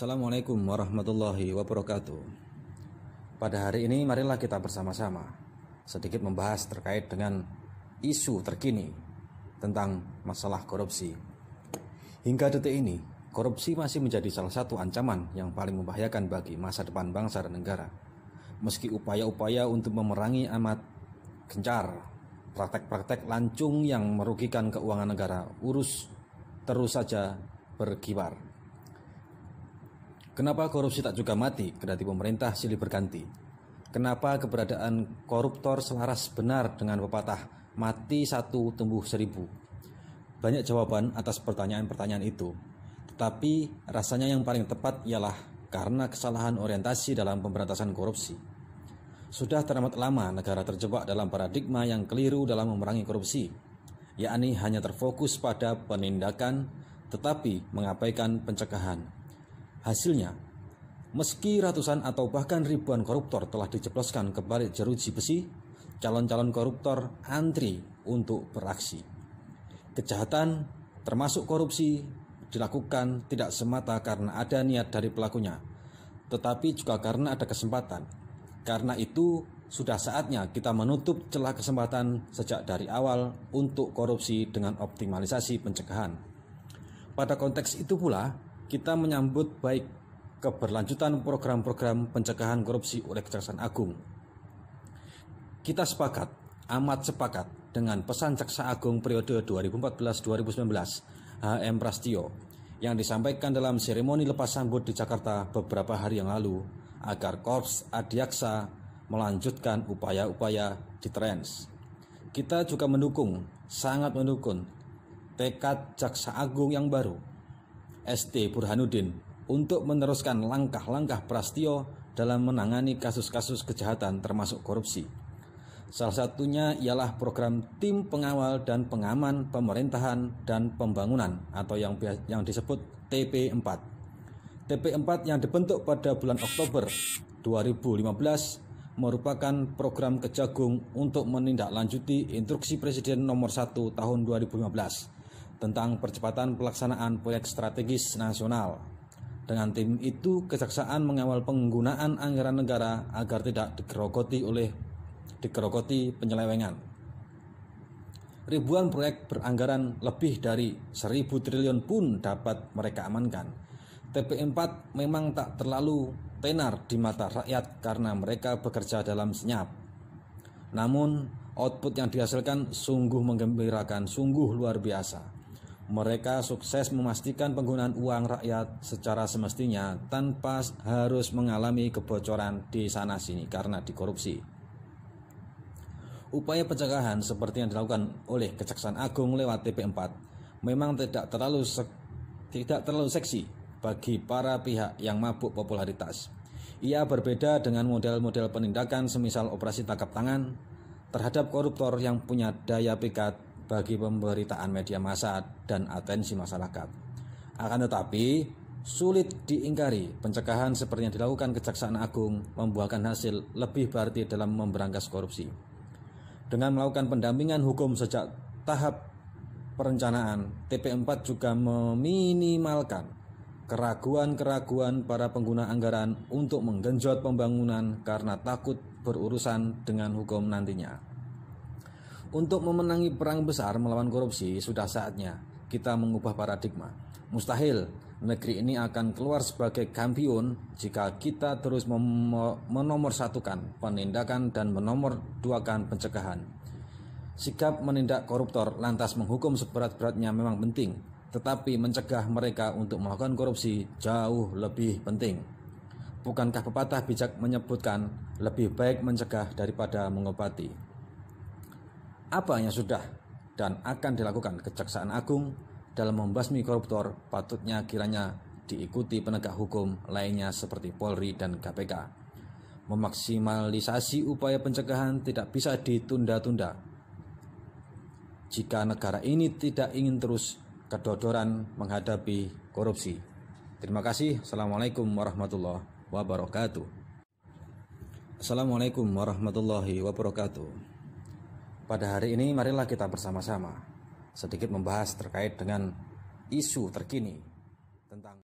Assalamualaikum warahmatullahi wabarakatuh. Pada hari ini marilah kita bersama-sama sedikit membahas terkait dengan isu terkini tentang masalah korupsi. Hingga detik ini, korupsi masih menjadi salah satu ancaman yang paling membahayakan bagi masa depan bangsa dan negara. Meski upaya-upaya untuk memerangi amat gencar, praktek-praktek lancung yang merugikan keuangan negara urus terus saja berkibar Kenapa korupsi tak juga mati, kendati pemerintah silih berganti? Kenapa keberadaan koruptor selaras benar dengan pepatah mati satu tumbuh seribu? Banyak jawaban atas pertanyaan-pertanyaan itu, tetapi rasanya yang paling tepat ialah karena kesalahan orientasi dalam pemberantasan korupsi. Sudah teramat lama negara terjebak dalam paradigma yang keliru dalam memerangi korupsi, yakni hanya terfokus pada penindakan tetapi mengabaikan pencegahan. Hasilnya, meski ratusan atau bahkan ribuan koruptor telah dijebloskan ke balik jeruji besi, calon-calon koruptor antri untuk beraksi. Kejahatan, termasuk korupsi, dilakukan tidak semata karena ada niat dari pelakunya, tetapi juga karena ada kesempatan. Karena itu, sudah saatnya kita menutup celah kesempatan sejak dari awal untuk korupsi dengan optimalisasi pencegahan. Pada konteks itu pula, kita menyambut baik keberlanjutan program-program pencegahan korupsi oleh Kejaksaan Agung. Kita sepakat, amat sepakat dengan pesan Jaksa Agung periode 2014-2019 HM Prastio yang disampaikan dalam seremoni lepas sambut di Jakarta beberapa hari yang lalu agar Korps Adiaksa melanjutkan upaya-upaya di trans. Kita juga mendukung, sangat mendukung tekad Jaksa Agung yang baru ST Burhanuddin untuk meneruskan langkah-langkah Prastio dalam menangani kasus-kasus kejahatan termasuk korupsi. Salah satunya ialah program tim pengawal dan pengaman pemerintahan dan pembangunan atau yang yang disebut TP4. TP4 yang dibentuk pada bulan Oktober 2015 merupakan program kejagung untuk menindaklanjuti instruksi Presiden nomor 1 tahun 2015 tentang percepatan pelaksanaan proyek strategis nasional. Dengan tim itu, kejaksaan mengawal penggunaan anggaran negara agar tidak dikerokoti oleh dikerokoti penyelewengan. Ribuan proyek beranggaran lebih dari 1000 triliun pun dapat mereka amankan. TP4 memang tak terlalu tenar di mata rakyat karena mereka bekerja dalam senyap. Namun, output yang dihasilkan sungguh menggembirakan, sungguh luar biasa. Mereka sukses memastikan penggunaan uang rakyat secara semestinya tanpa harus mengalami kebocoran di sana-sini karena dikorupsi. Upaya pencegahan seperti yang dilakukan oleh Kejaksaan Agung lewat TP4 memang tidak terlalu tidak terlalu seksi bagi para pihak yang mabuk popularitas. Ia berbeda dengan model-model penindakan semisal operasi tangkap tangan terhadap koruptor yang punya daya pikat bagi pemberitaan media massa dan atensi masyarakat. Akan tetapi, sulit diingkari pencegahan seperti yang dilakukan Kejaksaan Agung membuahkan hasil lebih berarti dalam memberangkas korupsi. Dengan melakukan pendampingan hukum sejak tahap perencanaan, TP4 juga meminimalkan keraguan-keraguan para pengguna anggaran untuk menggenjot pembangunan karena takut berurusan dengan hukum nantinya. Untuk memenangi perang besar melawan korupsi, sudah saatnya kita mengubah paradigma. Mustahil negeri ini akan keluar sebagai kampion jika kita terus menomorsatukan penindakan dan menomorduakan pencegahan. Sikap menindak koruptor lantas menghukum seberat-beratnya memang penting, tetapi mencegah mereka untuk melakukan korupsi jauh lebih penting. Bukankah pepatah bijak menyebutkan lebih baik mencegah daripada mengobati? Apa yang sudah dan akan dilakukan Kejaksaan Agung dalam membasmi koruptor patutnya kiranya diikuti penegak hukum lainnya seperti Polri dan KPK. Memaksimalisasi upaya pencegahan tidak bisa ditunda-tunda. Jika negara ini tidak ingin terus kedodoran menghadapi korupsi. Terima kasih. Assalamualaikum warahmatullahi wabarakatuh. Assalamualaikum warahmatullahi wabarakatuh. Pada hari ini marilah kita bersama-sama sedikit membahas terkait dengan isu terkini tentang